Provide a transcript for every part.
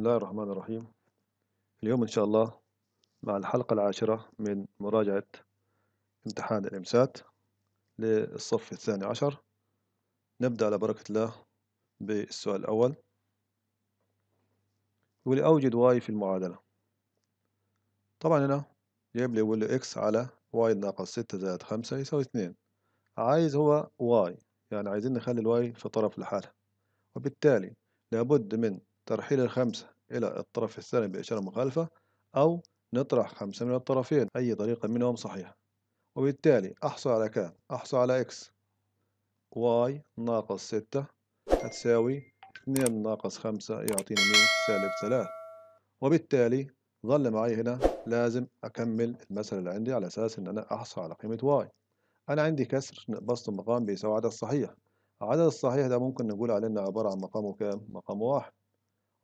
الله الرحمن الرحيم اليوم إن شاء الله مع الحلقة العاشرة من مراجعة امتحان الإمسات للصف الثاني عشر نبدأ على بركة الله بالسؤال الأول يقول لي أوجد واي في المعادلة طبعا هنا جايب لي يقول لي إكس على واي ناقص ستة زائد خمسة يساوي اثنين عايز هو واي يعني عايزين نخلي الواي في طرف الحالة وبالتالي لابد من ترحيل الخمسة إلى الطرف الثاني بإشارة مخالفة أو نطرح خمسة من الطرفين أي طريقة منهم صحيحة وبالتالي أحصل على كام؟ أحصل على إكس واي ناقص ستة هتساوي اتنين ناقص خمسة يعطيني مين؟ سالب ثلاثة وبالتالي ظل معي هنا لازم أكمل المسألة اللي عندي على أساس إن أنا أحصل على قيمة واي أنا عندي كسر بسط المقام بيساوي عدد صحيح العدد الصحيح ده ممكن نقول عليه إنه عبارة عن مقامه كام؟ مقام واحد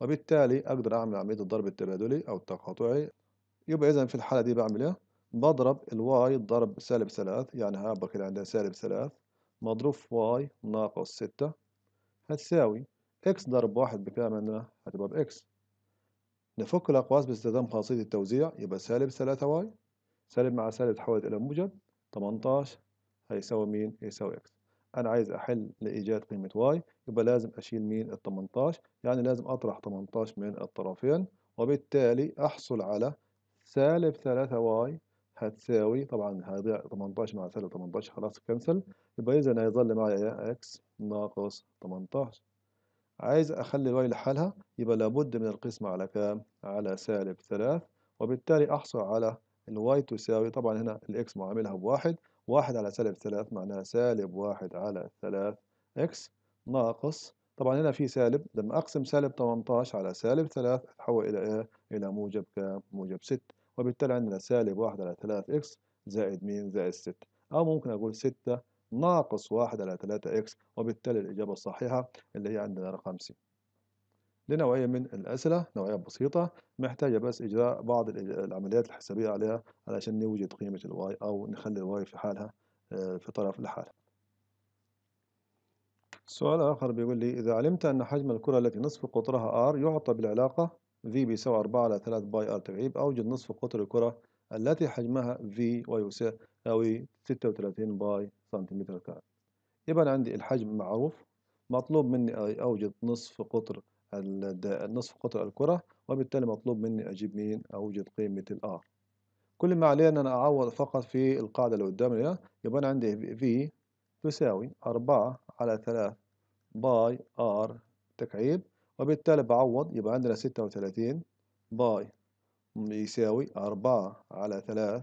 وبالتالي أقدر أعمل عملية الضرب التبادلي أو التقاطعي يبقى إذا في الحالة دي بعمل إيه؟ بضرب الواي ضرب سالب 3 يعني هبقى كده عندها سالب 3 مضروب واي ناقص 6 هتساوي إكس ضرب 1 بكام عندنا؟ هتبقى بإكس نفك الأقواس باستخدام خاصية التوزيع يبقى سالب 3 واي سالب مع سالب تحولت إلى موجب 18 هيساوي مين؟ هيساوي إكس انا عايز احل لايجاد قيمه واي يبقى لازم اشيل مين ال 18 يعني لازم اطرح 18 من الطرفين وبالتالي احصل على سالب 3 واي هتساوي طبعا هضيع 18 مع سالب 18 خلاص كنسل يبقى اذا هيظل معايا اكس إيه؟ ناقص 18 عايز اخلي الواي لحالها يبقى لابد من القسمة على كام على سالب 3 وبالتالي احصل على الواي تساوي طبعا هنا الاكس معاملها بواحد واحد على سالب ثلاث معناها سالب واحد على ثلاث إكس ناقص طبعا هنا في سالب لما أقسم سالب 18 على سالب ثلاث تحول إلى إيه؟ إلى موجب كام؟ موجب 6 وبالتالي عندنا سالب واحد على ثلاث إكس زائد مين؟ زائد 6 أو ممكن أقول 6 ناقص واحد على 3 إكس وبالتالي الإجابة الصحيحة اللي هي عندنا رقم سي لنوعية من الأسئلة نوعية بسيطة محتاجة بس إجراء بعض العمليات الحسابية عليها علشان نوجد قيمة الواي أو نخلي الواي في حالها آه، في طرف لحالها سؤال آخر بيقول لي إذا علمت أن حجم الكرة التي نصف قطرها R يعطى بالعلاقة V بيساوي 4 على 3 باي R ترعيب أوجد نصف قطر الكرة التي حجمها V ويساوي 36 باي سنتيمتر كعب يبقى عندي الحجم معروف مطلوب مني أوجد نصف قطر النصف قطر الكرة وبالتالي مطلوب مني أجيب مين أوجد قيمة R كل ما علي أن أنا أعوض فقط في القاعدة اللي قدامي هنا يبقى أنا عندي في تساوي أربعة على 3 باي آر تكعيب وبالتالي بعوض يبقى عندنا ستة باي يساوي أربعة على ثلاث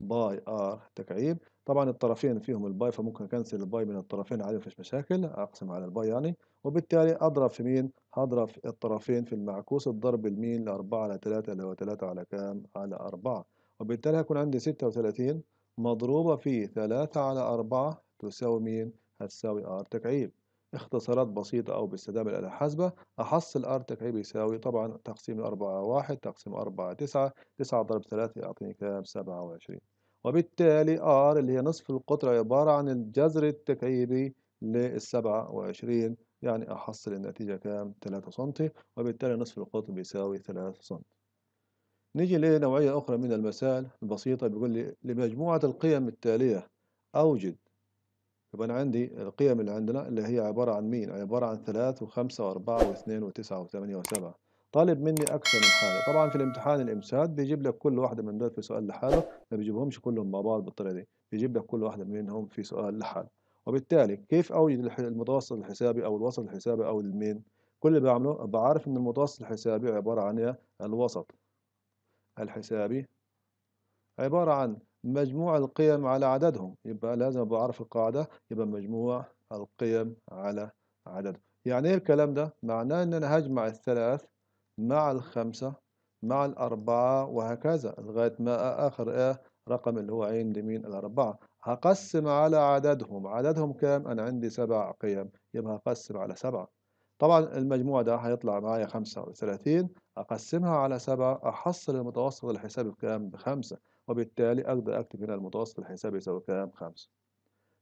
باي آر تكعيب طبعا الطرفين فيهم الباي فممكن أكنسل الباي من الطرفين عادي مفيش مشاكل أقسم على الباي يعني وبالتالي أضرب في مين هضرب الطرفين في المعكوس الضرب لمين لأربعة على تلاتة اللي هو تلاتة على كام على أربعة وبالتالي هيكون عندي ستة وتلاتين مضروبة في تلاتة على أربعة تساوي مين هتساوي ار تكعيب اختصارات بسيطة أو باستخدام الآلة الحاسبة أحصل ار تكعيب يساوي طبعا تقسيم الأربعة واحد تقسيم أربعة تسعة تسعة ضرب ثلاثة يعطيني كام سبعة وعشرين وبالتالي ار اللي هي نصف القطر عبارة عن الجذر التكعيبي للسبعة وعشرين يعني أحصل النتيجة كام؟ ثلاثة سنتي وبالتالي نصف القطب بيساوي ثلاثة سنتي. نيجي لنوعية أخرى من المسائل البسيطة بيقول لي لمجموعة القيم التالية أوجد يبقى أنا عندي القيم اللي عندنا اللي هي عبارة عن مين؟ عبارة عن ثلاث وخمسة وأربعة واثنين وتسعة وثمانية وسبعة. طالب مني أكثر من حاجة، طبعا في الامتحان الإمساك بيجيب لك كل واحدة من دول في سؤال لحاله، ما بيجيبهمش كلهم مع بعض بالطريقة دي، بيجيب لك كل واحدة منهم في سؤال لحاله. وبالتالي كيف اوجد المتوسط الحسابي او الوسط الحسابي او المين كل اللي بعمله بعرف ان المتوسط الحسابي عبارة عن إيه؟ الوسط الحسابي عبارة عن مجموع القيم على عددهم يبقى لازم بعرف القاعدة يبقى مجموع القيم على عددهم يعني ايه الكلام ده معناه ان انا هجمع الثلاث مع الخمسة مع الأربعة وهكذا لغاية ما آخر ايه رقم اللي هو عين لمين الأربعة هقسم على عددهم عددهم كام أنا عندي سبع قيم يبقى هقسم على سبعة طبعا المجموع ده هيطلع معايا 35 أقسمها على سبعة أحصل المتوسط الحسابي بكام بخمسة وبالتالي أقدر أكتب هنا المتوسط الحسابي يساوي كام خمسة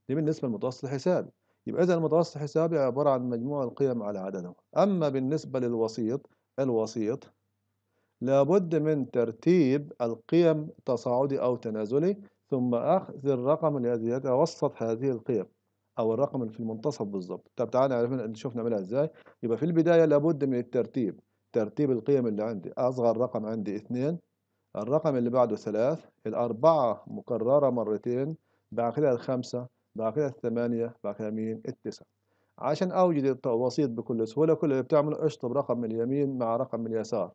دي بالنسبة للمتوسط الحسابي يبقى إذا المتوسط الحسابي عبارة عن مجموع القيم على عددهم أما بالنسبة للوسيط الوسيط لابد من ترتيب القيم تصاعدي أو تنازلي ثم أخذ الرقم الذي يتوسط هذه القيم أو الرقم اللي في المنتصف بالظبط طب تعالى نعرف نشوف نعملها إزاي يبقى في البداية لابد من الترتيب ترتيب القيم اللي عندي أصغر رقم عندي اثنين الرقم اللي بعده ثلاث الأربعة مكررة مرتين بعد كده الخمسة بعد كده الثمانية بعد كده مين التسعة عشان أوجد الوسيط بكل سهولة كل اللي بتعمله اشطب رقم من اليمين مع رقم من اليسار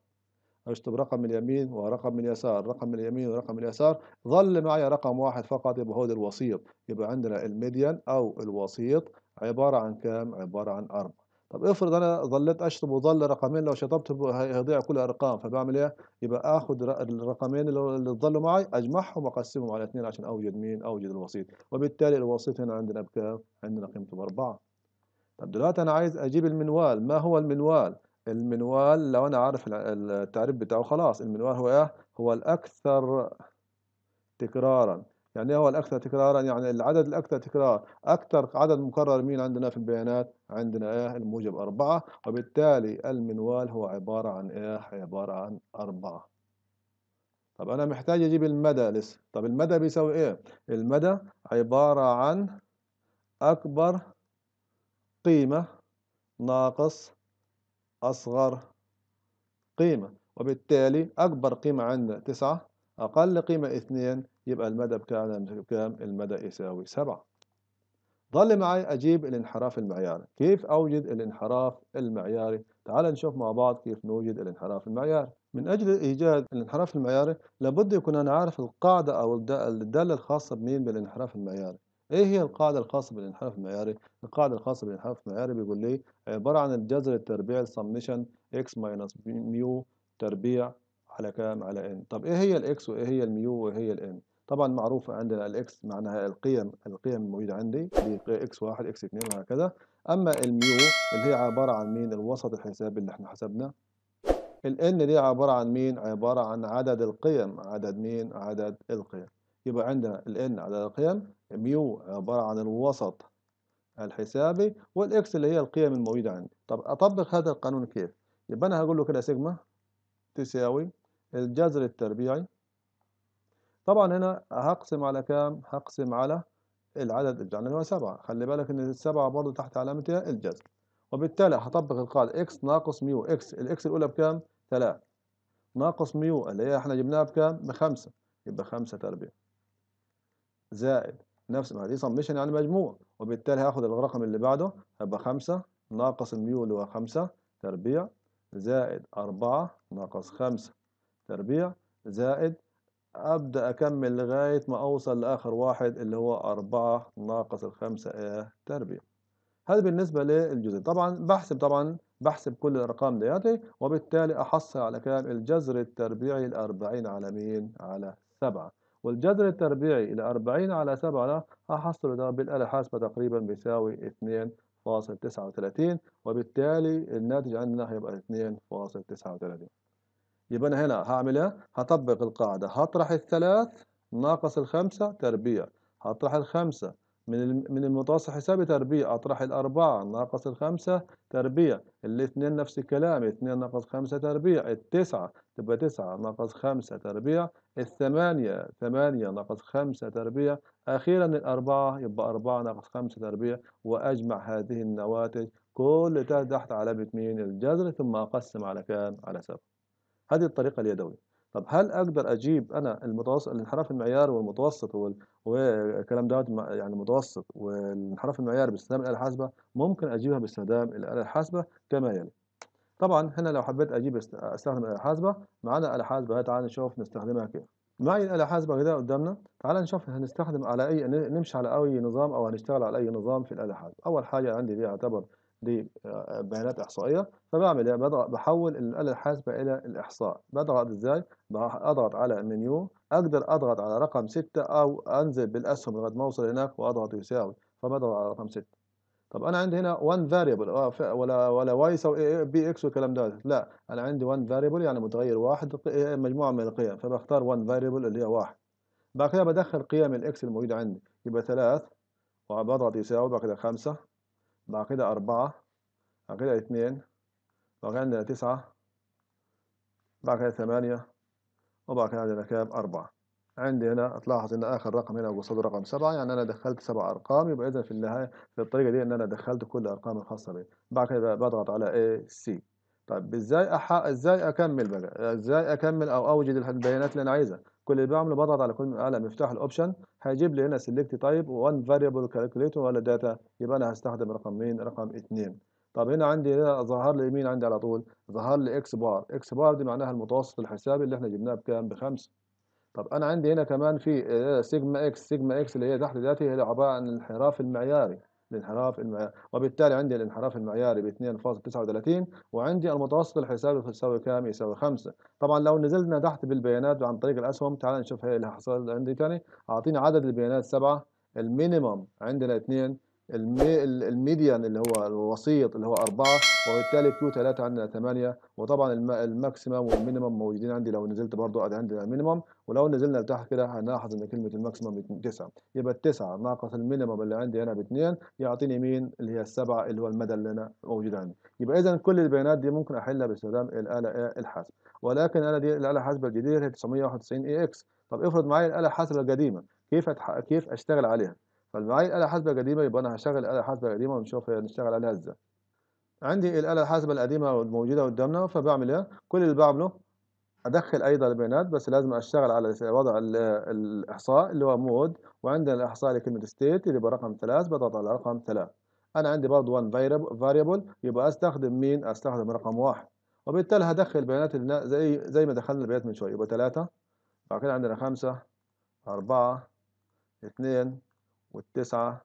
اشطب رقم من اليمين ورقم من اليسار رقم من اليمين ورقم من اليسار ظل معي رقم واحد فقط يبقى هو الوسيط يبقى عندنا الميديان او الوسيط عبارة عن كام عبارة عن أربعة طب افرض انا ظليت اشطب وظل رقمين لو شطبت هيضيع كل الارقام فبعمل ايه؟ يبقى اخذ الرقمين اللي ظلوا معي اجمعهم واقسمهم على اثنين عشان اوجد مين؟ اوجد الوسيط وبالتالي الوسيط هنا عندنا بكام؟ عندنا قيمته باربعه. طب دلوقتي انا عايز اجيب المنوال ما هو المنوال؟ المنوال لو انا عارف التعريف بتاعه خلاص المنوال هو ايه هو الاكثر تكرارا يعني ايه هو الاكثر تكرارا يعني العدد الاكثر تكرار اكثر عدد مكرر مين عندنا في البيانات عندنا ايه الموجب أربعة وبالتالي المنوال هو عبارة عن ايه عبارة عن أربعة طب انا محتاج اجيب المدى لسه طب المدى بيساوي ايه المدى عبارة عن اكبر قيمة ناقص أصغر قيمة وبالتالي أكبر قيمة عندنا تسعة أقل قيمة اثنين يبقى المدى بكام كام المدى يساوي سبعة ظل معي أجيب الانحراف المعياري كيف أوجد الانحراف المعياري تعال نشوف مع بعض كيف نوجد الانحراف المعياري من أجل إيجاد الانحراف المعياري لابد يكون أنا عارف القاعدة أو الدالة الخاصة بمين بالانحراف المعياري ايه هي القاعده الخاصه بالانحراف المعياري القاعده الخاصه بالانحراف المعياري بيقول لي عباره عن الجذر التربيعي السمشن اكس ماينس ميو تربيع على كام على ان طب ايه هي الاكس وايه هي الميو وايه هي الان طبعا معروفه عندنا الاكس معناها القيم القيم الموجوده عندي اكس واحد اكس اتنين وهكذا اما الميو اللي هي عباره عن مين الوسط الحسابي اللي احنا حسبناه الان دي عباره عن مين عباره عن عدد القيم عدد مين عدد القيم يبقى عندنا ال n على القيم ميو عبارة عن الوسط الحسابي والاكس اللي هي القيم الموجودة عندي طب أطبق هذا القانون كيف؟ يبقى أنا هقول له كده سيجما تساوي الجذر التربيعي طبعا هنا هقسم على كام؟ هقسم على العدد بتاعنا اللي هو سبعة خلي بالك إن السبعة برضه تحت علامتها إيه؟ الجذر وبالتالي هطبق القاعدة x ناقص ميو x الإكس الأولى بكام؟ ثلاثة ناقص ميو اللي هي احنا جبناها بكام؟ بخمسة يبقى خمسة تربيع زائد نفس ما دي سمشن يعني مجموع وبالتالي هاخد الرقم اللي بعده هيبقى خمسة ناقص الميو اللي هو خمسة تربيع زائد أربعة ناقص خمسة تربيع زائد أبدأ أكمل لغاية ما أوصل لآخر واحد اللي هو أربعة ناقص الخمسة إيه تربيع هذا بالنسبة للجزء طبعا بحسب طبعا بحسب كل الأرقام دياتي وبالتالي أحصل على كام الجذر التربيعي الأربعين على مين على سبعة والجذر التربيعي إلى 40 على 7 هحصل ده بالآلة الحاسبة تقريبا بيساوي 2.39 وبالتالي الناتج عندنا هيبقى 2.39 يبقى أنا هنا هعمل إيه؟ هطبق القاعدة هطرح الثلاث ناقص الخمسة تربيع هطرح الخمسة من من المتوسط حسابي تربيع أطرح الأربعة ناقص الخمسة تربيع الاثنين نفس الكلام اثنين ناقص خمسة تربيع التسعة تبقى تسعة ناقص خمسة تربيع الثمانية ثمانية ناقص خمسة تربيع أخيرا الأربعة يبقى أربعة ناقص خمسة تربيع وأجمع هذه النواتج كل تحت علامة مين الجذر ثم أقسم على كام على سبعة هذه الطريقة اليدوية طب هل أقدر أجيب أنا المتوسط الانحراف المعياري والمتوسط والكلام دوت يعني المتوسط والانحراف المعياري باستخدام الآلة الحاسبة ممكن أجيبها باستخدام الآلة الحاسبة كما يلي طبعا هنا لو حبيت اجيب استخدم الاله حاسبة معانا آلة حاسبة تعال نشوف نستخدمها كيف معي الاله حاسبة كده قدامنا تعال نشوف هنستخدم على اي نمشي على اي نظام او هنشتغل على اي نظام في الآلة حاسبة اول حاجة عندي دي يعتبر دي آه، بيانات احصائيه فبعمل ايه بضغط بحول الاله الحاسبه الى الاحصاء بضغط ازاي اضغط على منيو اقدر اضغط على رقم 6 او انزل بالاسهم لغايه ما اوصل هناك واضغط يساوي فبضغط على رقم 6 طب انا عندي هنا 1 آه، فاريبل ولا ولا واي يساوي بي اكس والكلام ده لا انا عندي 1 فاريبل يعني متغير واحد إيه، مجموعه من القيم فبختار 1 فاريبل اللي هي واحد بعد كده بدخل قيم الاكس الموجوده عندي يبقى ثلاث وبضغط يساوي بعد كده خمسة بعد كده أربعة بعد كده اثنين بعد كده عندنا تسعة بعد كده ثمانية وبعد كده عندنا كام أربعة عندي هنا تلاحظ ان اخر رقم هنا وصل رقم سبعة يعني انا دخلت سبع ارقام يبقى اذا في النهاية بالطريقة دي ان انا دخلت كل الارقام الخاصة بي بعد كده بضغط على اي سي طيب ازاي أح... ازاي اكمل بقى ازاي اكمل او اوجد البيانات اللي انا عايزها كل اللي بعمله بضغط على كل على مفتاح الاوبشن هيجيب لي هنا سيلكت تايب وان فاريبل كالكوليتور ولا داتا يبقى انا هستخدم رقم مين رقم اثنين طب هنا عندي هنا ظهر لي مين عندي على طول ظهر لي اكس بار اكس بار دي معناها المتوسط الحسابي اللي احنا جبناه بكام بخمسة طب انا عندي هنا كمان في آه، سيجما اكس سيجما اكس اللي هي تحت ذاتها هي عباره عن الانحراف المعياري الانحراف المعياري وبالتالي عندي الانحراف المعياري ب 2.39 وعندي المتوسط الحسابي يساوي كام يساوي 5 طبعا لو نزلنا تحت بالبيانات عن طريق الاسهم تعال نشوف هي اللي حصل عندي ثاني اعطيني عدد البيانات 7 المينيمم عندنا 2 الميديان اللي هو الوسيط اللي هو 4 وبالتالي كيو 3 عندنا 8 وطبعا الماكسيمم والمينيمم موجودين عندي لو نزلت برضو ادي عندنا مينيمم ولو نزلنا لتحت كده هنلاحظ ان كلمه الماكسيمم 9 يبقى 9 ناقص المينيمم اللي عندي هنا ب 2 يعطيني مين اللي هي السبعه اللي هو المدى اللي انا موجود عندي يبقى اذا كل البيانات دي ممكن احلها باستخدام الاله الحاسبه ولكن انا دي الاله الحاسبه الجديده هي 991 اي اكس طب افرض معايا الاله الحاسبه القديمه كيف كيف اشتغل عليها فمعايا الآلة الحاسبة القديمة يبقى أنا هشغل الآلة الحاسبة القديمة ونشوف نشتغل عليها إزاي. عندي الآلة الحاسبة القديمة موجودة قدامنا فبعمل إيه؟ كل اللي بعمله أدخل أيضا البيانات بس لازم أشتغل على وضع الإحصاء اللي هو مود وعندنا الإحصاء لكلمة ستيت اللي هو رقم ثلاث بضغط على رقم ثلاث. أنا عندي برضه 1 فاريبل يبقى أستخدم مين؟ أستخدم رقم واحد. وبالتالي هدخل بيانات زي زي ما دخلنا البيانات من شوية يبقى ثلاثة بعد كده عندنا خمسة أربعة اثنين والتسعة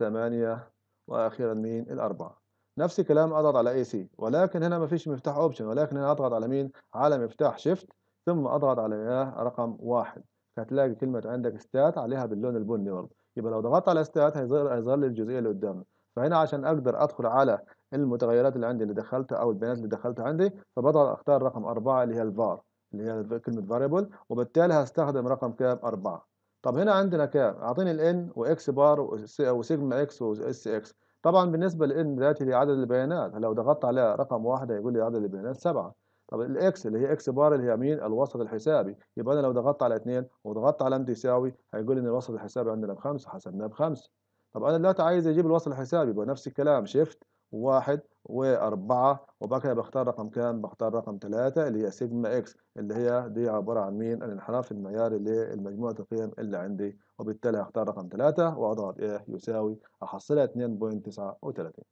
ثمانية وأخيرا مين الأربعة نفس الكلام أضغط على AC ولكن هنا ما فيش مفتاح أوبشن ولكن هنا أضغط على مين على مفتاح شيفت ثم أضغط على إيه؟ رقم واحد هتلاقي كلمة عندك ستات عليها باللون البني برضه يبقى لو ضغطت على ستات هيظهر هيظهر لي الجزئية اللي قدامنا فهنا عشان أقدر أدخل على المتغيرات اللي عندي اللي دخلتها أو البيانات اللي دخلتها عندي فبضغط أختار رقم أربعة اللي هي الفار اللي هي كلمة variable وبالتالي هستخدم رقم كام أربعة طب هنا عندنا كام اعطيني الان واكس بار وسيجما اكس واس اكس طبعا بالنسبه n ذاتي هي عدد البيانات لو ضغطت عليها رقم واحد هيقول لي عدد البيانات سبعه طب الاكس اللي هي اكس بار اللي هي مين الوسط الحسابي يبقى انا لو ضغطت على اثنين وضغطت على لامدا يساوي هيقول لي ان الوسط الحسابي عندنا بخمسه حسبناه بخمسه طب انا دلوقتي عايز اجيب الوسط الحسابي يبقى نفس الكلام شيفت واحد وأربعة وبعد كده بختار رقم كام؟ بختار رقم ثلاثة اللي هي سيجما إكس اللي هي دي عبارة عن مين؟ الانحراف المعياري للمجموعة القيم اللي عندي وبالتالي هختار رقم ثلاثة وأضغط إيه يساوي أحصلها 2.39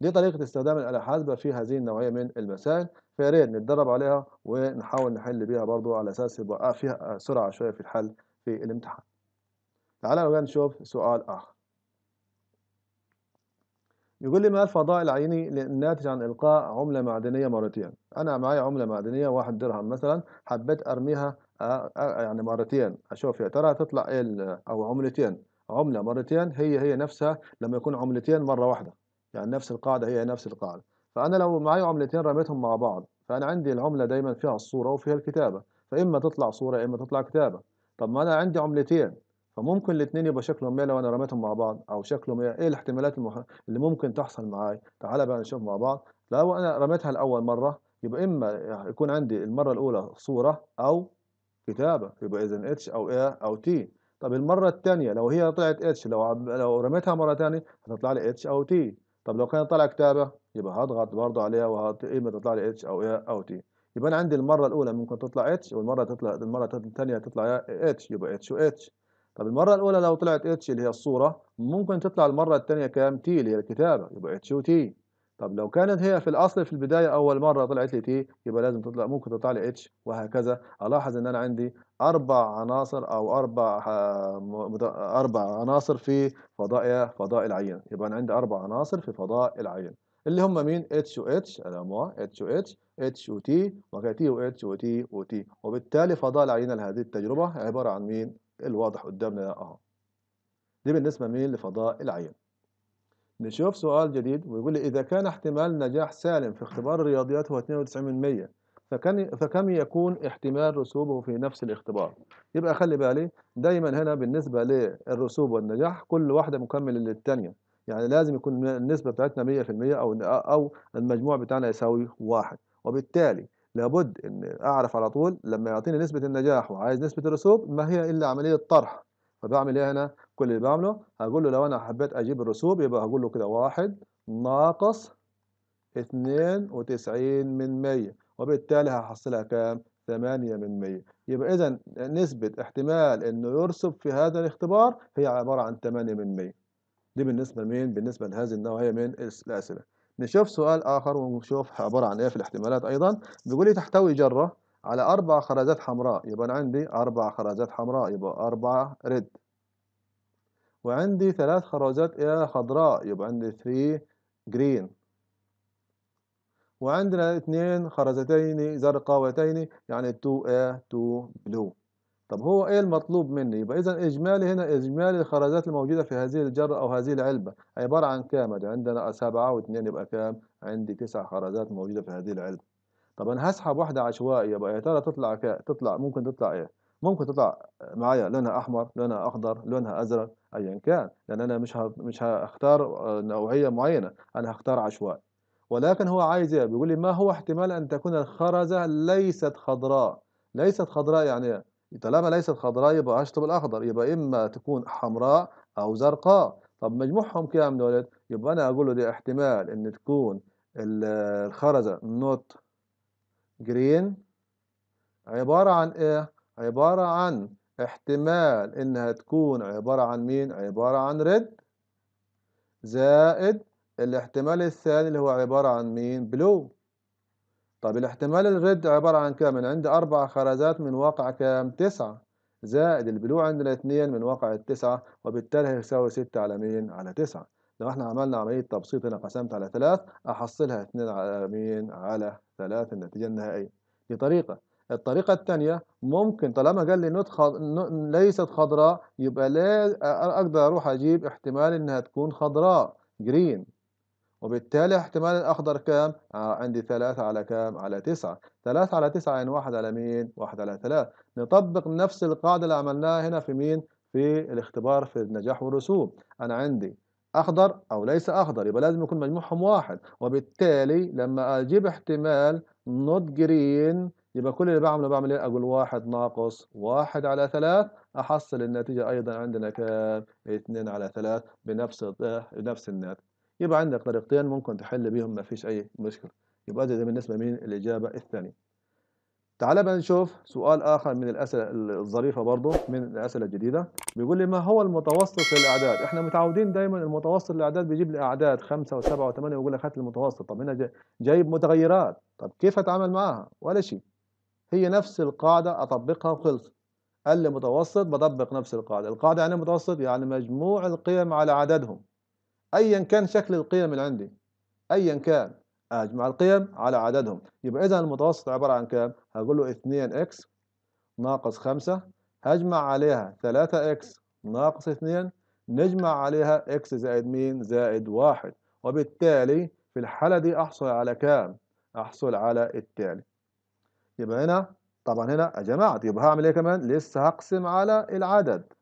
دي طريقة استخدام الآلة الحاسبة في هذه النوعية من المسائل فيا ريت نتدرب عليها ونحاول نحل بيها برضو على أساس يبقى فيها سرعة شوية في الحل في الامتحان. تعالوا نشوف سؤال آخر. يقول لي ما الفضاء العيني الناتج عن إلقاء عملة معدنية مرتين أنا معي عملة معدنية واحد درهم مثلا حبيت أرميها آه، آه، يعني مرتين أشوف يا ترى تطلع إيه أو عملتين عملة مرتين هي هي نفسها لما يكون عملتين مرة واحدة يعني نفس القاعدة هي نفس القاعدة فأنا لو معي عملتين رميتهم مع بعض فأنا عندي العملة دايما فيها الصورة وفيها الكتابة فإما تطلع صورة إما تطلع كتابة طب ما أنا عندي عملتين فممكن الاثنين يبقى شكلهم ايه لو انا رميتهم مع بعض او شكلهم ايه ايه الاحتمالات المح... اللي ممكن تحصل معايا تعال بقى نشوف مع بعض لو انا رميتها الاول مره يبقى اما يكون عندي المره الاولى صوره او كتابه يبقى اذا اتش او ايه او تي طب المره الثانيه لو هي طلعت اتش لو لو رميتها مره ثانيه هتطلع لي اتش او تي طب لو كانت طالعه كتابه يبقى هضغط برضه عليها وهت اما تطلع لي اتش او ايه او تي يبقى انا عندي المره الاولى ممكن تطلع اتش والمره تطلع المره الثانيه تطلع اتش يبقى اتش و اتش طب المرة الأولى لو طلعت اتش اللي هي الصورة ممكن تطلع المرة الثانية كام تي اللي هي الكتابة يبقى اتش وتي طب لو كانت هي في الأصل في البداية أول مرة طلعت لي تي يبقى لازم تطلع ممكن تطلع لي اتش وهكذا ألاحظ إن أنا عندي أربع عناصر أو أربع آه، أربع عناصر في فضاء فضاء العينة يبقى أنا عندي أربع عناصر في فضاء العينة اللي هم مين اتش و اتش الأمواء اتش و اتش اتش و تي وكتي و اتش و تي و تي وبالتالي فضاء العينة لهذه التجربة عبارة عن مين الواضح قدامنا اهو دي بالنسبة مين لفضاء العين نشوف سؤال جديد ويقول لي إذا كان احتمال نجاح سالم في اختبار الرياضيات هو 92% فكان فكم يكون احتمال رسوبه في نفس الاختبار يبقى خلي بالي دايما هنا بالنسبة للرسوب والنجاح كل واحدة مكملة للثانيه يعني لازم يكون النسبة بتاعتنا 100% أو أو المجموع بتاعنا يساوي واحد وبالتالي لابد ان اعرف على طول لما يعطيني نسبه النجاح وعايز نسبه الرسوب ما هي الا عمليه طرح فبعمل ايه هنا كل اللي بعمله هقول له لو انا حبيت اجيب الرسوب يبقى هقول له كده واحد ناقص وتسعين من مية وبالتالي هحصلها كام ثمانية من مية يبقى اذا نسبه احتمال انه يرسب في هذا الاختبار هي عباره عن ثمانية من مية دي بالنسبه لمين بالنسبه لهذه النوعيه من الاسئله نشوف سؤال آخر ونشوف عبارة عن إيه في الاحتمالات أيضا بيقول لي تحتوي جرة على أربع خرزات حمراء يبقى أنا عندي أربع خرزات حمراء يبقى أربعة ريد وعندي ثلاث خرزات إيه خضراء يبقى عندي 3 جرين وعندنا اثنين خرزتين زرقاوتين يعني 2 ايه 2 بلو طب هو ايه المطلوب مني يبقى اذا اجمالي هنا اجمالي الخرزات الموجوده في هذه الجره او هذه العلبه عباره عن كام عندنا سبعه و2 يبقى كام عندي تسع خرزات موجوده في هذه العلبه طب انا هسحب واحده عشوائيه يبقى يا ترى تطلع كا. تطلع ممكن تطلع ايه ممكن تطلع معايا لونها احمر لونها اخضر لونها ازرق ايا كان لان انا مش مش هختار نوعيه معينه انا هختار عشوائي ولكن هو عايز ايه بيقول لي ما هو احتمال ان تكون الخرزه ليست خضراء ليست خضراء يعني ايه طالما ليست خضراء يبقى اشطب الاخضر يبقى اما تكون حمراء او زرقاء طب مجموعهم كام دولت يبقى انا اقول له ده احتمال ان تكون الخرزه نوت جرين عباره عن ايه عباره عن احتمال انها تكون عباره عن مين عباره عن ريد زائد الاحتمال الثاني اللي هو عباره عن مين بلو طب الاحتمال الرد عبارة عن كام؟ من عندي أربع خرزات من واقع كام؟ تسعة زائد البلوع عندنا اتنين من واقع التسعة وبالتالي هيساوي ستة على مين؟ على تسعة لو احنا عملنا عملية تبسيط هنا قسمت على ثلاث أحصلها اتنين على مين؟ على ثلاث النتيجة النهائية دي طريقة الطريقة الثانية ممكن طالما قال لي نوت خض... ن... ليست خضراء يبقى لا أقدر أروح أجيب احتمال إنها تكون خضراء جرين وبالتالي احتمال الأخضر كام؟ آه عندي 3 على كام؟ على 9 3 على 9 يعني 1 على مين؟ 1 على 3 نطبق نفس القاعدة اللي عملناها هنا في مين؟ في الاختبار في النجاح والرسوم أنا عندي أخضر أو ليس أخضر يبقى لازم يكون مجموعهم واحد وبالتالي لما أجيب احتمال نوت جرين يبقى كل اللي بعمله بعمل ايه؟ اقول واحد ناقص واحد على ثلاث احصل النتيجه ايضا عندنا كام؟ 2 على ثلاث بنفس بنفس الناتج. يبقى عندك طريقتين ممكن تحل بيهم ما فيش أي مشكلة يبقى ده بالنسبة من الإجابة الثانية تعال بقى نشوف سؤال آخر من الأسئلة الظريفة برضو من الأسئلة الجديدة بيقول لي ما هو المتوسط للأعداد إحنا متعودين دايما المتوسط للأعداد بيجيب لي أعداد خمسة وسبعة وثمانية ويقول لك هات المتوسط طب هنا جايب متغيرات طب كيف أتعامل معاها ولا شيء هي نفس القاعدة أطبقها وخلص قال لي متوسط بطبق نفس القاعدة القاعدة يعني متوسط يعني مجموع القيم على عددهم ايا كان شكل القيم اللي عندي ايا كان اجمع القيم على عددهم يبقى اذا المتوسط عباره عن كام هقول له 2x ناقص 5 هجمع عليها 3x ناقص 2 نجمع عليها x زائد مين زائد 1 وبالتالي في الحاله دي احصل على كام احصل على التالي يبقى هنا طبعا هنا يا جماعه يبقى هعمل ايه كمان لسه هقسم على العدد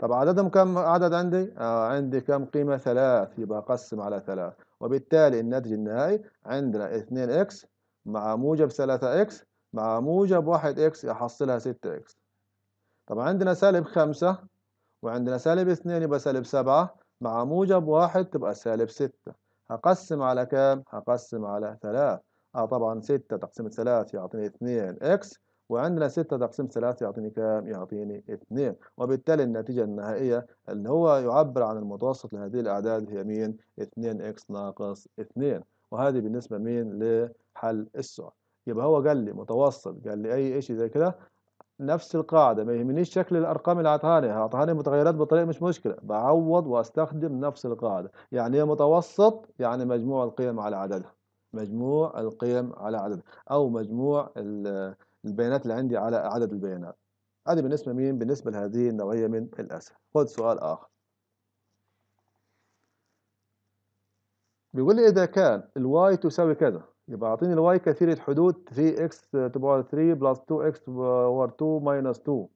طب عددهم كم عدد عندي؟ آه عندي كم قيمة؟ ثلاث يبقى أقسم على ثلاث وبالتالي الناتج النهائي عندنا 2 إكس مع موجب 3 إكس مع موجب 1 إكس يحصلها 6 إكس طب عندنا سالب 5 وعندنا سالب 2 يبقى سالب 7 مع موجب 1 تبقى سالب 6 هقسم على كم؟ هقسم على 3 اه طبعا 6 تقسيمة 3 يعطيني 2 إكس وعندنا 6 تقسيم 3 يعطيني كام؟ يعطيني 2 وبالتالي النتيجة النهائية اللي هو يعبر عن المتوسط لهذه الأعداد هي مين؟ 2x ناقص 2 وهذه بالنسبة مين؟ لحل السؤال يبقى هو قال لي متوسط قال لي أي شيء زي كده نفس القاعدة ما يهمنيش شكل الأرقام اللي أعطاني أعطاني متغيرات بطريقة مش مشكلة بعوض وأستخدم نفس القاعدة يعني هي متوسط يعني مجموع القيم على عددها مجموع القيم على عددها أو مجموع البيانات اللي عندي على عدد البيانات هذه بالنسبة مين؟ بالنسبة لهذه النوعية من الأسئلة خذ سؤال آخر بيقول لي إذا كان الواي تساوي كذا يبقى أعطيني الواي كثيرة حدود 3x تبقي 3 بلس 2x باور 2 minus 2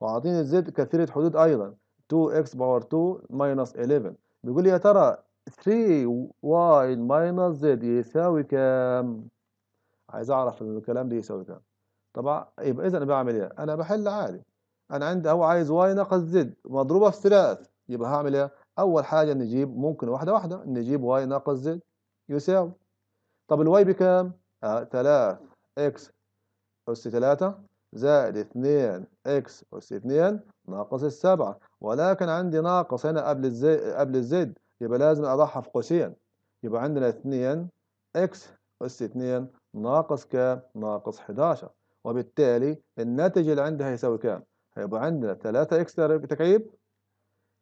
وأعطيني الزد كثيرة حدود أيضا 2x باور 2 minus 11 بيقول لي يا ترى 3y minus z يساوي كام؟ عايز أعرف الكلام ده يساوي كام طبعا يبقى اذا انا بعمل ايه انا بحل عادي انا عندي هو عايز واي ناقص زد مضروبه في ثلاث يبقى هعمل ايه اول حاجه نجيب ممكن واحده واحده نجيب واي ناقص زد يساوي طب الواي بكام آه 3 اكس اس 3 زائد 2 اكس اس 2 ناقص السبعة ولكن عندي ناقص هنا قبل الزد قبل الزد يبقى لازم اضعها في قوسين يبقى عندنا 2 اكس اس 2 ناقص كام؟ ناقص 11 وبالتالي الناتج اللي عندها هيساوي كام؟ هيبقى عندنا 3 اكس تكعيب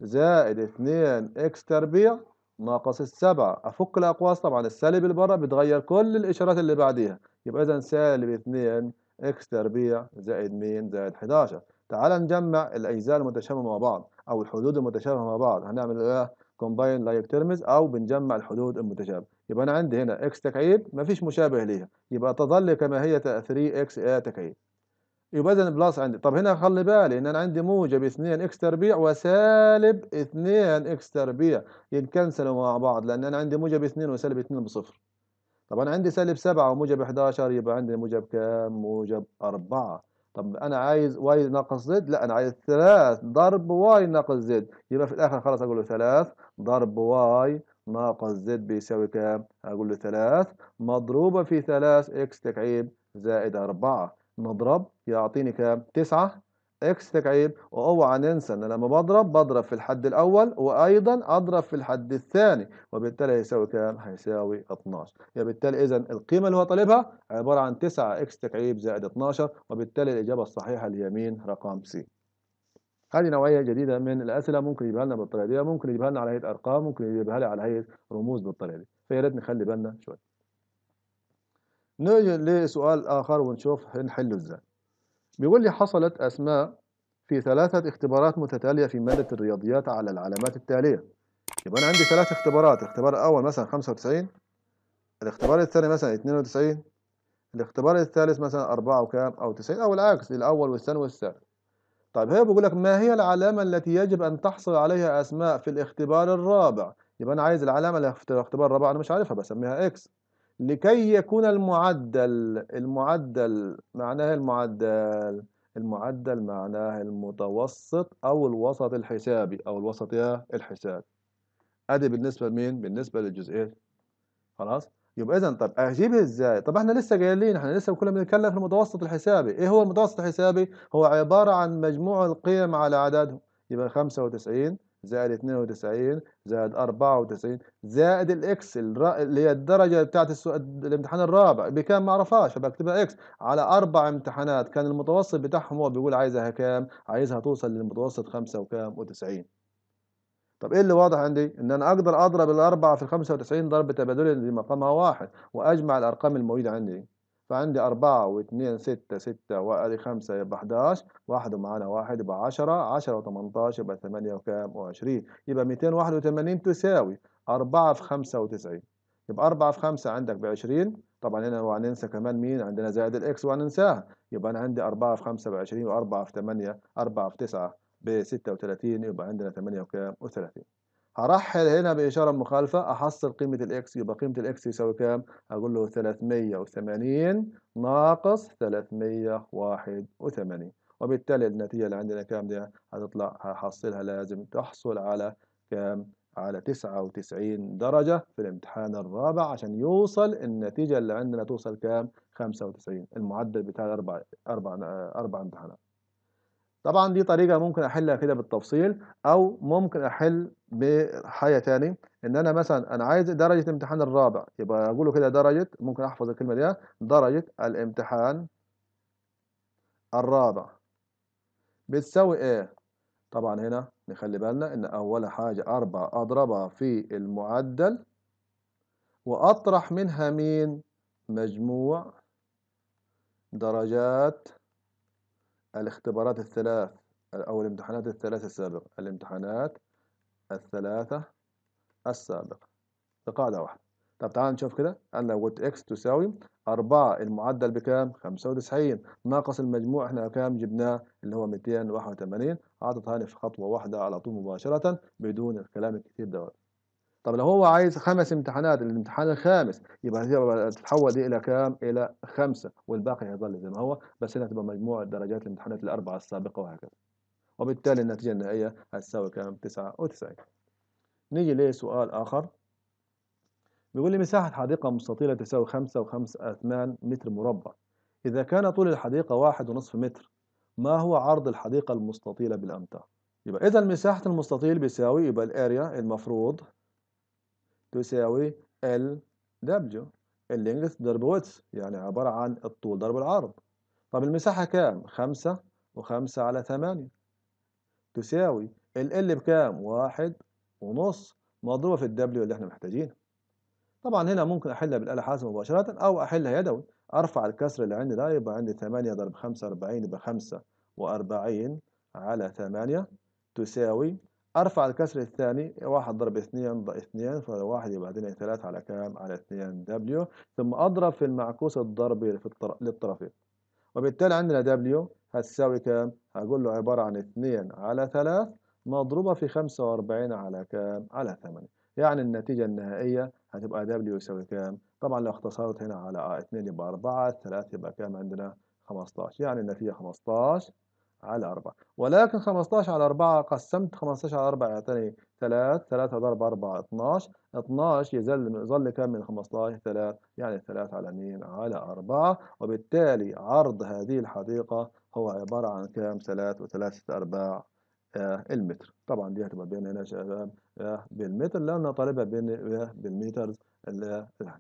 زائد 2 اكس تربيع ناقص السبعة أفك الأقواس طبعا السالب اللي بره بتغير كل الإشارات اللي بعديها يبقى إذا سالب 2 اكس تربيع زائد مين زائد 11 تعال نجمع الأجزاء المتشابهة مع بعض أو الحدود المتشابهة مع بعض هنعمل إيه؟ كومباين لايك تيرمز او بنجمع الحدود المتشابهه يبقى انا عندي هنا اكس تكعيب ما فيش مشابه ليها يبقى تظل كما هي 3 اكس اي تكعيب يبقى اذا بلس عندي طب هنا خلي بالي ان انا عندي موجب 2 اكس تربيع وسالب 2 اكس تربيع يتكنسلوا مع بعض لان انا عندي موجب 2 وسالب 2 بصفر طب انا عندي سالب 7 وموجب 11 يبقى عندي موجب كام موجب 4 طب انا عايز واي ناقص زد لا انا عايز 3 ضرب واي ناقص زد يبقى في الاخر خلاص اقول له 3 ضرب واي ناقص زد بيساوي كام اقول له 3 مضروبه في 3 اكس تكعيب زائد 4 نضرب يعطيني كام 9 اكس تكعيب واوعى ننسى ان لما بضرب بضرب في الحد الاول وايضا اضرب في الحد الثاني وبالتالي هيساوي كام؟ هيساوي 12 يبقى بالتالي اذا القيمه اللي هو طالبها عباره عن 9 اكس تكعيب زائد 12 وبالتالي الاجابه الصحيحه اليمين رقم سي. هذه نوعيه جديده من الاسئله ممكن يجيبها لنا بالطريقه دي ممكن يجيبها لنا على هيئه ارقام ممكن يجيبها لي على هيئه رموز بالطريقه دي فيا ريت نخلي بالنا شويه. نيجي لسؤال اخر ونشوف هنحله ازاي. بيقول لي حصلت أسماء في ثلاثة اختبارات متتالية في مادة الرياضيات على العلامات التالية يبقى أنا عندي ثلاث اختبارات الاختبار الأول مثلا 95 الاختبار الثاني مثلا 92 الاختبار الثالث مثلا 4 وكام أو 90 أو العكس الأول والثاني والثالث طيب هي بيقول لك ما هي العلامة التي يجب أن تحصل عليها أسماء في الاختبار الرابع يبقى أنا عايز العلامة اللي في الاختبار الرابع أنا مش عارفها بسميها إكس لكي يكون المعدل المعدل معناه المعدل المعدل معناه المتوسط أو الوسط الحسابي أو الوسط الحسابي أدي بالنسبة لمين؟ بالنسبة للجزئين خلاص؟ يبقى إذا طب أجيبها إزاي؟ طب إحنا لسه قايلين إحنا لسه كنا بنتكلم في المتوسط الحسابي، إيه هو المتوسط الحسابي؟ هو عبارة عن مجموع القيم على عددهم، يبقى 95 زائد 92 زائد 94 زائد الاكس اللي هي الدرجه بتاعت الامتحان الرابع بكام ما اعرفهاش فبكتبها اكس على اربع امتحانات كان المتوسط بتاعهم هو بيقول عايزها كام؟ عايزها توصل للمتوسط 5 وكام و90 طب ايه اللي واضح عندي؟ ان انا اقدر اضرب الاربعه في 95 ضرب تبادلي لمقامها واحد واجمع الارقام الموجوده عندي فعندي 4 و2 6 6 وادي 5 يبقى 11 واحد ومعانا واحد يبقى 10 10 و18 يبقى 8 وكام و20 يبقى 281 تساوي 4 في 95 يبقى 4 في 5 عندك ب 20 طبعا هنا وهننسى كمان مين عندنا زائد الاكس وهننساها يبقى انا عندي 4 في 5 ب 20 و4 في 8 4 في 9 ب 36 يبقى عندنا 8 وكام و30 هرحل هنا بإشارة مخالفة أحصل قيمة الإكس يبقى قيمة الإكس يساوي كام؟ أقول له 380 ناقص 381 وبالتالي النتيجة اللي عندنا كام دي هتطلع هحصلها لازم تحصل على كام؟ على 99 درجة في الامتحان الرابع عشان يوصل النتيجة اللي عندنا توصل كام؟ 95 المعدل بتاع الأربع أربع أربع امتحانات طبعا دي طريقة ممكن أحلها كده بالتفصيل أو ممكن أحل بحاجة تاني إن أنا مثلا أنا عايز درجة الامتحان الرابع يبقى أقول له كده درجة ممكن أحفظ الكلمة دي درجة الامتحان الرابع بتساوي إيه؟ طبعا هنا نخلي بالنا إن أول حاجة أربعة أضربها في المعدل وأطرح منها مين؟ مجموع درجات الاختبارات الثلاث أو الامتحانات الثلاث السابقة الامتحانات الثلاثة السابقة قاعدة واحدة طب تعال نشوف كده أنا لو قلت إكس تساوي أربعة المعدل بكام؟ خمسة وتسعين ناقص المجموع إحنا كام جبناه اللي هو ميتين وواحد وثمانين أعطى في خطوة واحدة على طول مباشرة بدون الكلام الكثير دوت طب لو هو عايز خمس امتحانات الامتحان الخامس يبقى هي تتحول دي الى كام؟ الى خمسه والباقي هيظل زي ما هو بس هنا تبقى مجموع درجات الامتحانات الاربعه السابقه وهكذا. وبالتالي النتيجه النهائيه هتساوي كام؟ 99. نيجي لسؤال اخر بيقول لي مساحه حديقه مستطيله تساوي 5 و5 8 متر مربع. اذا كان طول الحديقه واحد ونصف متر ما هو عرض الحديقه المستطيله بالامتار؟ يبقى اذا مساحه المستطيل بيساوي يبقى الاريا المفروض تساوي ال دبليو اللينجث ضرب ويتس يعني عبارة عن الطول ضرب العرض طب المساحة كام؟ خمسة وخمسة على ثمانية تساوي ال ال بكام؟ واحد ونص مضروبة في الدبليو اللي احنا محتاجينه طبعا هنا ممكن أحلها بالآلة الحاسبة مباشرة أو أحلها يدوي أرفع الكسر اللي عندي ده يبقى عندي ثمانية ضرب خمسة أربعين يبقى خمسة وأربعين على ثمانية تساوي أرفع الكسر الثاني واحد ضرب اثنين اثنين فواحد يبقى ثلاثة على كام على اثنين دبليو ثم أضرب في المعكوس الضربي في للطرفين وبالتالي عندنا دبليو هتساوي كام؟ هقول له عبارة عن اثنين على ثلاث مضروبة في خمسة وأربعين على كام؟ على ثمانية يعني النتيجة النهائية هتبقى دبليو يساوي كام؟ طبعا لو اختصرت هنا على آه اثنين يبقى أربعة ثلاثة يبقى كام عندنا؟ خمستاش يعني النتيجة خمستاش على 4 ولكن 15 على 4 قسمت 15 على 4 يعطيني 3 3 ضرب 4 12 12 يظل يظل كم من 15 3 يعني 3 على مين على 4 وبالتالي عرض هذه الحديقة هو عبارة عن كم 3 و3 أرباع آه المتر طبعا دي هتبقى بيننا شباب آه، بالمتر لأن طالبها بالمترز آه، الآن آه،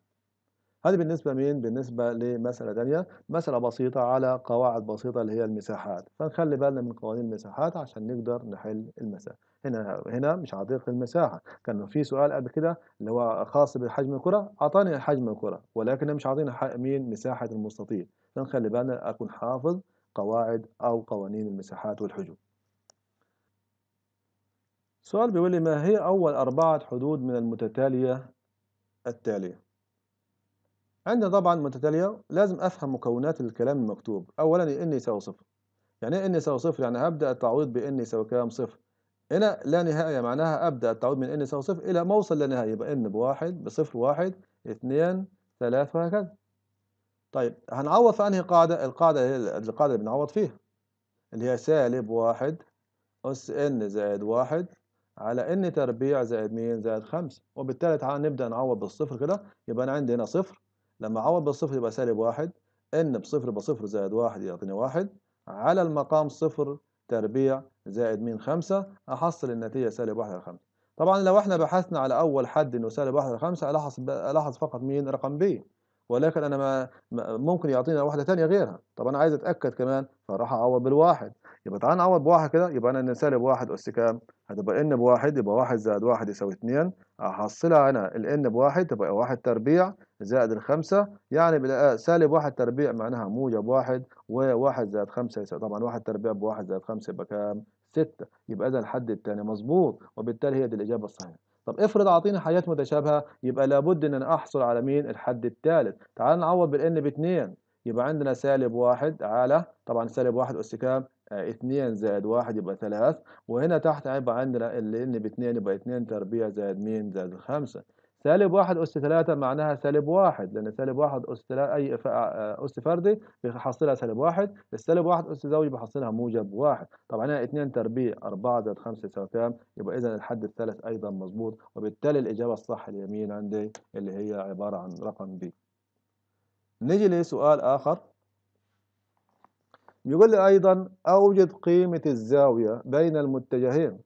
هذه بالنسبة مين؟ بالنسبة لمسألة ثانية مسألة بسيطة على قواعد بسيطة اللي هي المساحات فنخلي بالنا من قوانين المساحات عشان نقدر نحل المسألة هنا هنا مش هعطيك المساحة كان في سؤال قبل كده اللي هو خاص بحجم الكرة أعطاني حجم الكرة ولكن مش عاطينا مين مساحة المستطيل فنخلي بالنا أكون حافظ قواعد أو قوانين المساحات والحجم سؤال بيقول لي ما هي أول أربعة حدود من المتتالية التالية عندنا طبعا متتالية لازم أفهم مكونات الكلام المكتوب أولا إن يساوي صفر يعني إيه إن يساوي صفر يعني هبدأ التعويض بإن يساوي كام صفر هنا لا نهاية معناها أبدأ التعويض من إن يساوي صفر إلى ما أوصل لا نهاية يبقى إن بواحد بصفر واحد اثنين ثلاثة وهكذا طيب هنعوض في أنهي قاعدة القاعدة هي القاعدة اللي بنعوض فيها اللي هي سالب واحد أس إن زائد واحد على إن تربيع زائد مين زائد خمسة وبالتالي تعال نبدأ نعوض بالصفر كده يبقى أنا عندي هنا صفر لما اعوض بالصفر يبقى سالب واحد ان بصفر بصفر زائد واحد يعطيني واحد على المقام صفر تربيع زائد مين خمسة احصل النتيجة سالب واحد على خمسة طبعا لو احنا بحثنا على اول حد انه سالب واحد على خمسة الاحظ الاحظ فقط مين رقم بي ولكن انا ما ممكن يعطينا واحدة ثانيه غيرها طب انا عايز اتاكد كمان فراح اعوض بالواحد يبقى تعال نعوض بواحد كده يبقى انا ان سالب واحد اس كام هتبقى ان بواحد يبقى واحد زائد واحد يساوي اثنين احصلها انا الان بواحد تبقى واحد تربيع زائد الخمسة يعني آه، سالب واحد تربيع معناها موجب واحد وواحد زائد خمسة يساوي طبعا واحد تربيع بواحد زائد خمسة يبقى كام؟ ستة يبقى ده الحد الثاني مظبوط وبالتالي هي دي الإجابة الصحيحة طب افرض اعطيني حاجات متشابهه يبقى لابد ان انا احصل على مين الحد الثالث تعال نعوض بالان باتنين يبقى عندنا سالب واحد على طبعا سالب واحد اس كام 2 آه، زائد 1 يبقى 3 وهنا تحت هيبقى عندنا ال ان ب 2 يبقى 2 تربيع زائد مين زائد 5 سالب 1 أس 3 معناها سالب 1 لأن سالب 1 أس 3 أي آه، آه، أس فردي بيحصلها سالب 1 السالب 1 أس زوجي بيحصلها موجب 1 طبعا هنا 2 تربيع 4 زائد 5 يساوي كام؟ يبقى إذا الحد الثالث أيضا مظبوط وبالتالي الإجابة الصح اليمين عندي اللي هي عبارة عن رقم ب. نيجي لسؤال آخر يقول لي أيضا أوجد قيمة الزاوية بين المتجهين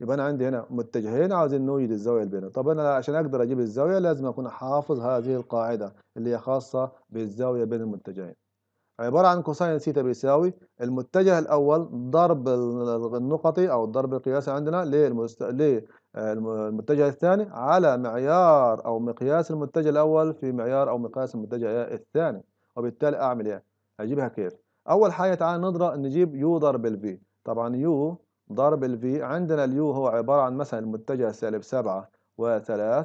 يبقى أنا عندي هنا متجهين عاوزين نوجد الزاوية اللي بينهم طب أنا عشان أقدر أجيب الزاوية لازم أكون حافظ هذه القاعدة اللي هي خاصة بالزاوية بين المتجهين عبارة عن كوساين سيتا بيساوي المتجه الأول ضرب النقطي أو الضرب القياسي عندنا للمست... للمتجه الثاني على معيار أو مقياس المتجه الأول في معيار أو مقياس المتجه الثاني وبالتالي أعمل إيه؟ يعني. أجيبها كيف؟ اول حاجه تعال نضرب نجيب يو ضرب الفي طبعا يو ضرب الفي عندنا اليو هو عباره عن مثلا المتجه سالب 7 و3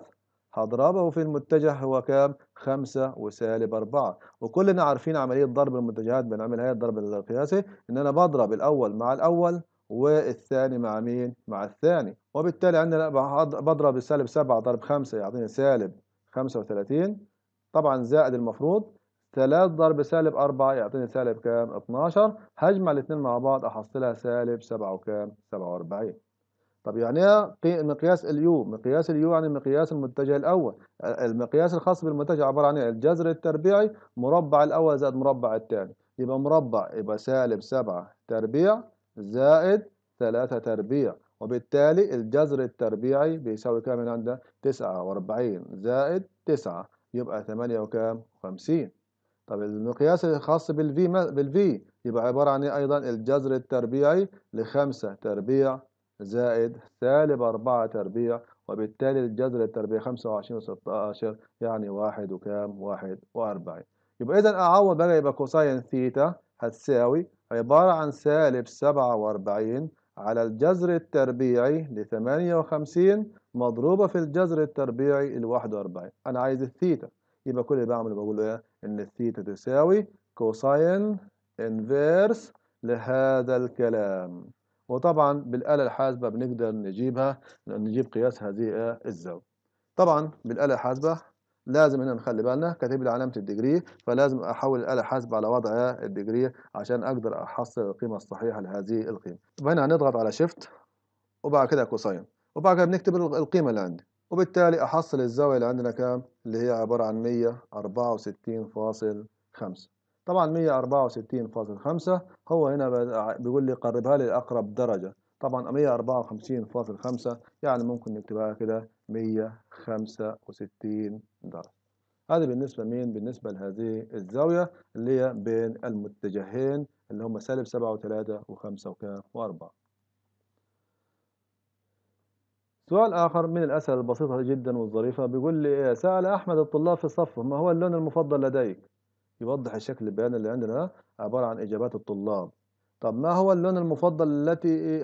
هضربه في المتجه هو كام 5 وسالب 4 وكلنا عارفين عمليه ضرب المتجهات بنعمل هي الضرب القياسي ان انا بضرب الاول مع الاول والثاني مع مين مع الثاني وبالتالي عندنا بضرب سالب 7 ضرب 5 يعطيني سالب 35 طبعا زائد المفروض 3 ضرب سالب 4 يعطيني سالب كام 12 هجمع الاثنين مع بعض احصلها سالب 7 وكام 47 طب يعني ايه مقياس اليو مقياس اليو يعني مقياس المتجه الاول المقياس الخاص بالمتجه عباره عن إيه؟ الجذر التربيعي مربع الاول زائد مربع الثاني يبقى مربع يبقى سالب 7 تربيع زائد 3 تربيع وبالتالي الجذر التربيعي بيساوي كام عندنا 49 زائد 9 يبقى 8 وكام 50 طب المقياس الخاص بالفي بالفي يبقى عبارة عن ايه أيضا الجذر التربيعي لخمسة تربيع زائد سالب أربعة تربيع وبالتالي الجذر التربيعي خمسة وعشرين عشر يعني واحد وكام واحد وأربعين يبقى إذا أعوض بقى يبقى كوساين ثيتا هتساوي عبارة عن سالب سبعة وأربعين على الجذر التربيعي لثمانية وخمسين مضروبة في الجذر التربيعي لواحد وأربعين أنا عايز الثيتا يبقى كل اللي بعمله بقول له إيه ان الثيتا تساوي كوساين انفيرس لهذا الكلام وطبعا بالآلة الحاسبة بنقدر نجيبها نجيب قياس هذه الزاوية طبعا بالآلة الحاسبة لازم هنا نخلي بالنا كاتب لي علامة الديجري فلازم أحول الآلة الحاسبة على وضعها الديجري عشان أقدر أحصل القيمة الصحيحة لهذه القيمة فهنا هنضغط على شيفت وبعد كده كوساين وبعد كده بنكتب القيمة اللي عندي وبالتالي أحصل الزاوية اللي عندنا كام اللي هي عبارة عن 164.5 طبعا 164.5 هو هنا بيقول لي قربها لي لأقرب درجة طبعا 154.5 يعني ممكن نكتبها كده 165 درجة هذه بالنسبة مين؟ بالنسبة لهذه الزاوية اللي هي بين المتجهين اللي هم سالب 7 و3 و5 وكام و4 سؤال آخر من الأسئلة البسيطة جدا والظريفة بيقول لي إيه سأل أحمد الطلاب في الصف ما هو اللون المفضل لديك؟ يوضح الشكل البياني اللي عندنا عبارة عن إجابات الطلاب طب ما هو اللون المفضل التي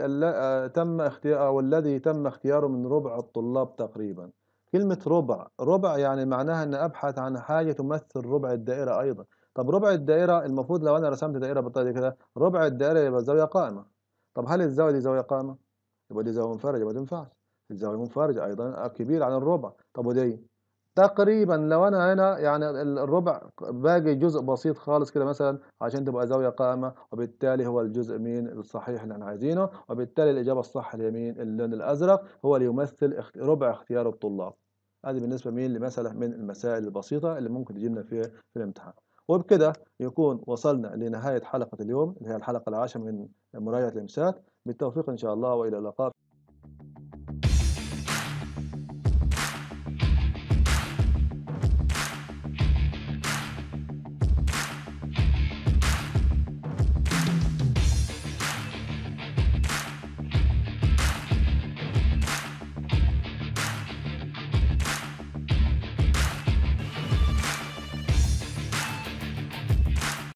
تم اختياره الذي تم اختياره من ربع الطلاب تقريبا كلمة ربع ربع يعني معناها أن أبحث عن حاجة تمثل ربع الدائرة أيضا طب ربع الدائرة المفروض لو أنا رسمت دائرة بالطريقة كده ربع الدائرة يبقى زاوية قائمة طب هل الزاوية دي زاوية قائمة؟ يبقى دي زاوية منفرجة ما تنفعش الزاوية المنفرجه أيضا كبير عن الربع طب ودي تقريبا لو أنا هنا يعني الربع باقي جزء بسيط خالص كده مثلا عشان تبقى زاوية قائمة وبالتالي هو الجزء مين الصحيح اللي احنا عايزينه وبالتالي الإجابة الصح اليمين اللون الأزرق هو اللي يمثل ربع اختيار الطلاب هذه بالنسبة مين لمسألة من المسائل البسيطة اللي ممكن تجينا فيها في الامتحان وبكده يكون وصلنا لنهاية حلقة اليوم اللي هي الحلقة العاشرة من مراجعة الإمساك بالتوفيق إن شاء الله وإلى اللقاء